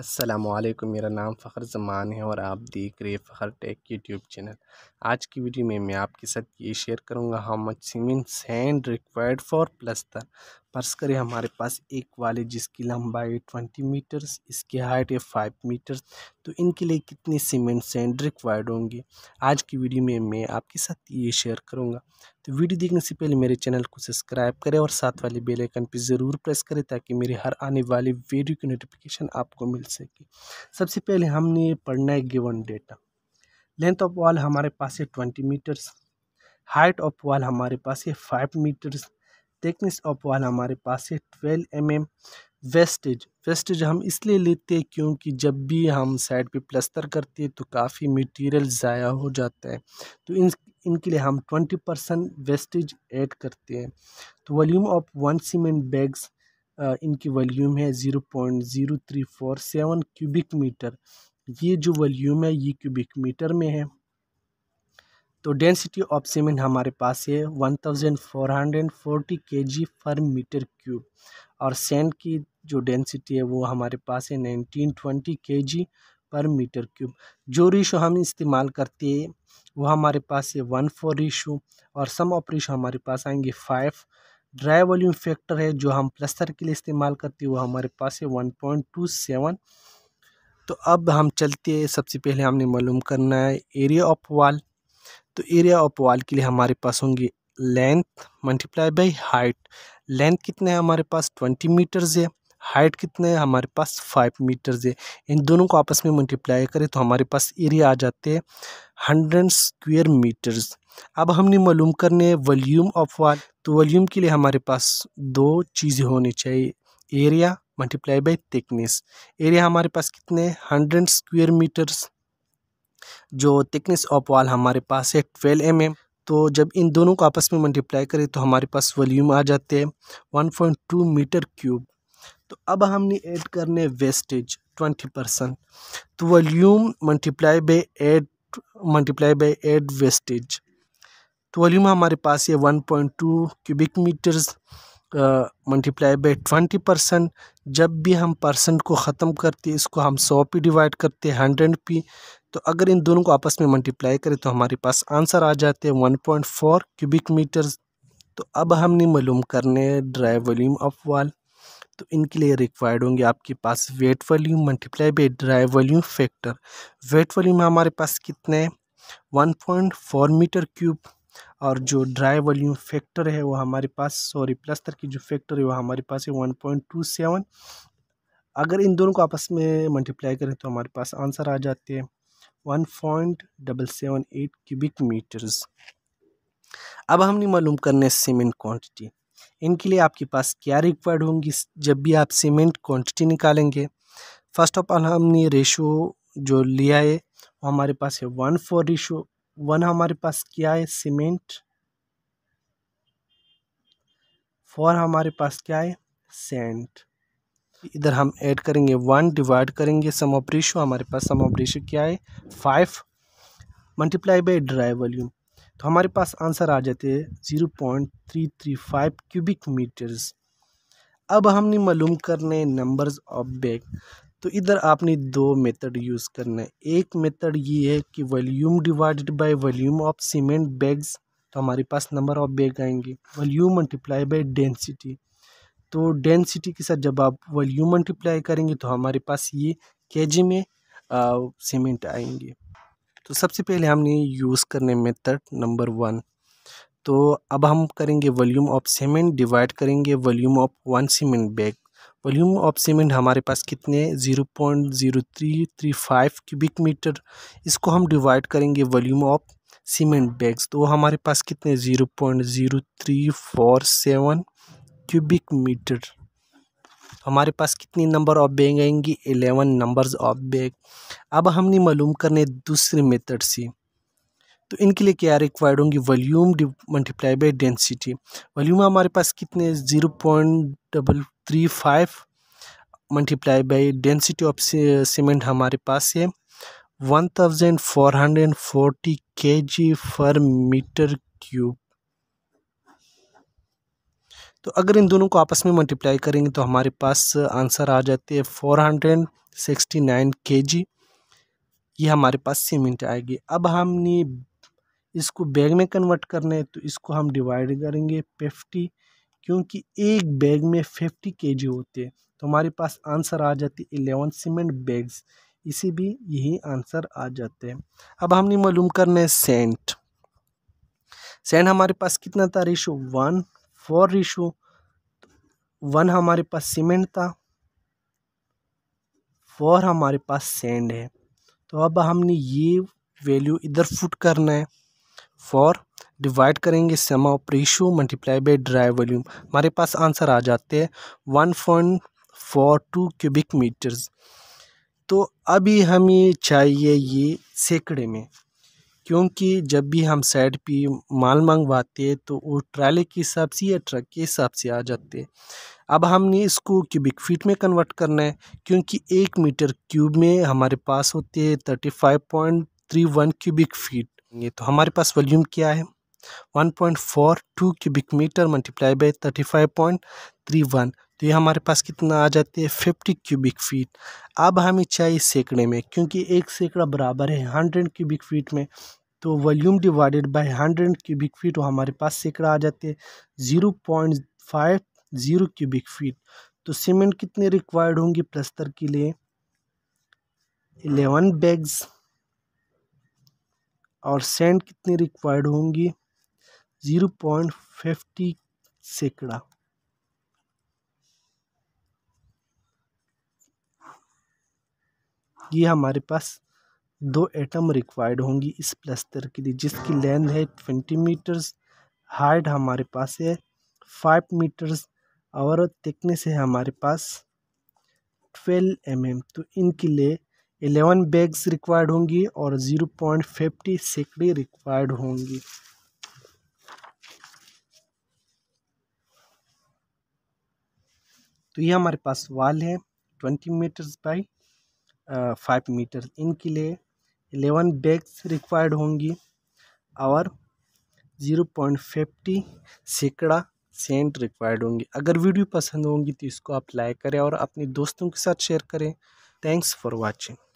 असलम मेरा नाम फ़खर जमान है और आप देख रहे फ़खर टेक यूट्यूब चैनल आज की वीडियो में मैं आपके साथ ये शेयर करूँगा how much cement sand required for plaster फर्श करें हमारे पास एक वाले जिसकी लंबाई ट्वेंटी मीटर्स इसकी हाइट है फाइव मीटर्स तो इनके लिए कितने सीमेंट सेंड रिक्वायर्ड होंगे आज की वीडियो में मैं आपके साथ ये शेयर करूँगा तो वीडियो देखने से पहले मेरे चैनल को सब्सक्राइब करें और साथ वाले बेल आइकन पर ज़रूर प्रेस करें ताकि मेरे हर आने वाले वीडियो की नोटिफिकेशन आपको मिल सके सबसे पहले हमने पढ़ना है given data length of wall हमारे पास है twenty meters height of wall हमारे पास है फाइव मीटर्स टेक्निस ऑफ वाला हमारे पास है twelve M M wastage wastage हम इसलिए लेते हैं क्योंकि जब भी हम साइड पे प्लस्तर करते हैं तो काफ़ी मटेरियल ज़ाया हो जाता है तो इन इनके लिए हम ट्वेंटी परसेंट वेस्टेज ऐड करते हैं तो volume of one cement bags इनकी वॉल्यूम है zero point zero three four seven cubic meter ये जो वॉल्यूम है ये क्यूबिक मीटर में है तो डेंसिटी ऑफ सीमेंट हमारे पास है one thousand four hundred forty K G पर मीटर क्यूब और सेंड की जो डेंसिटी है वो हमारे पास है नाइनटीन ट्वेंटी के जी पर मीटर क्यूब जो रिशो हम इस्तेमाल करते हैं वो हमारे पास है वन फोर रिशो और सम ऑफ रिशो हमारे पास आएंगे फाइव ड्राई वॉल्यूम फैक्टर है जो हम प्लस्तर के लिए इस्तेमाल करते हैं वो हमारे पास है वन पॉइंट टू सेवन तो अब हम चलते हैं सबसे पहले हमने मालूम करना है एरिया ऑफ वाल तो एरिया ऑफ वॉल के लिए हमारे पास होंगी length multiply by height length कितने है हमारे पास ट्वेंटी मीटर्स है हाइट कितने है हमारे पास फाइव मीटर्स है इन दोनों को आपस में मल्टीप्लाई करें तो हमारे पास एरिया आ जाते हैं हंड्रेड स्क्वेयर मीटर्स अब हमने मालूम करने है वॉल्यूम ऑफ वॉल तो वॉल्यूम के लिए हमारे पास दो चीज़ें होनी चाहिए area multiply by thickness area हमारे पास कितने हंड्रेड स्क्वेयर मीटर्स जो थिकनेस ऑफ वाल हमारे पास है ट्वेल्व एम एम तो जब इन दोनों को आपस में मल्टीप्लाई करें तो हमारे पास वॉल्यूम आ जाते हैं one point two meter cube तो अब हमने ऐड करने वेस्टेज ट्वेंटी परसेंट तो volume multiply by add multiply by add wastage तो वॉल्यूम हमारे पास ये one point two cubic meters multiply by twenty percent जब भी हम परसेंट को ख़त्म करते इसको हम सौ पे डिवाइड करते हैं हंड्रेड पे तो अगर इन दोनों को आपस में मल्टीप्लाई करें तो हमारे पास आंसर आ जाते हैं one point four cubic meters तो अब हमने मालूम करने ड्राई वॉल्यूम ऑफ वाल तो इनके लिए रिक्वायर्ड होंगे आपके पास wet volume multiply by dry volume factor wet volume हमारे पास कितने one point four meter cube और जो ड्राई वॉल्यूम फैक्टर है वो हमारे पास सॉरी प्लस्तर की जो फैक्टर है वो हमारे पास है वन पॉइंट टू सेवन अगर इन दोनों को आपस में मल्टीप्लाई करें तो हमारे पास आंसर आ जाते हैं one point double seven eight cubic meters अब हमने मालूम करना है सीमेंट क्वांटिटी इनके लिए आपके पास क्या रिक्वायर्ड होंगी जब भी आप सीमेंट क्वांटिटी निकालेंगे फर्स्ट ऑफ ऑल हमने रेशो जो लिया है वो हमारे पास है वन फोर रेशो वन हमारे पास क्या है सीमेंट फोर हमारे पास क्या है सेंट इधर हम ऐड करेंगे वन डिवाइड करेंगे सम ऑफ रेशो हमारे पास सम ऑफ रेशो क्या है five multiply by dry volume तो हमारे पास आंसर आ जाते हैं zero point three three five cubic meters अब हमने मालूम करने नंबर्स ऑफ बैग तो इधर आपने दो मेथड यूज़ करना है एक मेथड ये है कि volume divided by volume of cement bags तो हमारे पास नंबर ऑफ बैग आएंगे वॉल्यूम मल्टीप्लाई बाय डेंसिटी तो डेंसिटी के साथ जब आप वॉल्यूम मल्टीप्लाई करेंगे तो हमारे पास ये के में सीमेंट आएंगे तो सबसे पहले हमने यूज़ करने मेथड नंबर वन तो अब हम करेंगे वॉल्यूम ऑफ सीमेंट डिवाइड करेंगे volume of one cement bag volume of cement हमारे पास कितने zero point zero three three five cubic meter इसको हम डिवाइड करेंगे वॉल्यूम ऑफ सीमेंट बैग्स तो हमारे पास कितने zero point zero three four seven cubic meter हमारे पास कितनी नंबर ऑफ बैग आएंगी एलेवन नंबर्स ऑफ बैग अब हमने मालूम करने दूसरे मेथड से तो इनके लिए क्या रिक्वायर्ड होंगी volume multiply by density volume हमारे पास कितने zero point double three five multiply by density of cement हमारे पास है one thousand four hundred and forty K G पर मीटर क्यूब तो अगर इन दोनों को आपस में मल्टीप्लाई करेंगे तो हमारे पास आंसर आ जाते हैं फोर हंड्रेड सिक्सटी नाइन के जी ये हमारे पास सीमेंट आएगी अब हमने इसको बैग में कन्वर्ट करना है तो इसको हम डिवाइड करेंगे फिफ्टी क्योंकि एक बैग में फिफ्टी के जी होते हैं तो हमारे पास आंसर आ जाती है एलेवन सीमेंट बैग्स इसे भी यही आंसर आ जाते हैं अब हमने मालूम करना है सेंट सेंट हमारे पास कितना था ratio one four ratio one हमारे पास सीमेंट था फोर हमारे पास सेंड है तो अब हमने ये वैल्यू इधर फुट करना है फोर डिवाइड करेंगे sum of ratio multiply by drive volume हमारे पास आंसर आ जाते हैं one point four two cubic meters तो अभी हमें चाहिए ये सैकड़े में क्योंकि जब भी हम साइड पे माल मंगवाते तो वो ट्राले के हिसाब से या ट्रक के हिसाब से आ जाते अब हमने इसको क्यूबिक फीट में कन्वर्ट करना है क्योंकि एक मीटर क्यूब में हमारे पास होते हैं thirty five point three one cubic feet ये तो हमारे पास वॉल्यूम क्या है one point four two cubic meter multiply by thirty five point three one तो ये हमारे पास कितना आ जाते हैं फिफ्टी क्यूबिक फीट अब हमें चाहिए सैकड़े में क्योंकि एक सैकड़ा बराबर है हंड्रेड क्यूबिक फीट में तो volume divided by hundred cubic feet वो हमारे पास सैकड़ा आ जाते हैं zero point five zero cubic feet तो सीमेंट कितने रिक्वायर्ड होंगे प्लस्तर के लिए एलेवन बैग्स और सेंड कितने रिक्वायर्ड होंगी ज़ीरो पॉइंट फिफ्टी सैकड़ा ये हमारे पास दो एटम रिक्वायर्ड होंगी इस प्लस्तर के लिए जिसकी लेंथ है ट्वेंटी मीटर्स हाइट हमारे पास है फाइव मीटर्स और थिकनेस है हमारे पास ट्वेल्व एम mm. तो इनके लिए एलेवन बैग्स रिक्वायर्ड होंगी और ज़ीरो पॉइंट फिफ्टी सेकड़ी रिक्वायर्ड होंगी तो ये हमारे पास वाल है twenty meters by five meters इनके लिए एलेवन बैग्स रिक्वायर्ड होंगी और ज़ीरो पॉइंट फिफ्टी सैकड़ा सेंट रिक्वायर्ड होंगी अगर वीडियो पसंद होंगी तो इसको आप लाइक करें और अपने दोस्तों के साथ शेयर करें थैंक्स फॉर वॉचिंग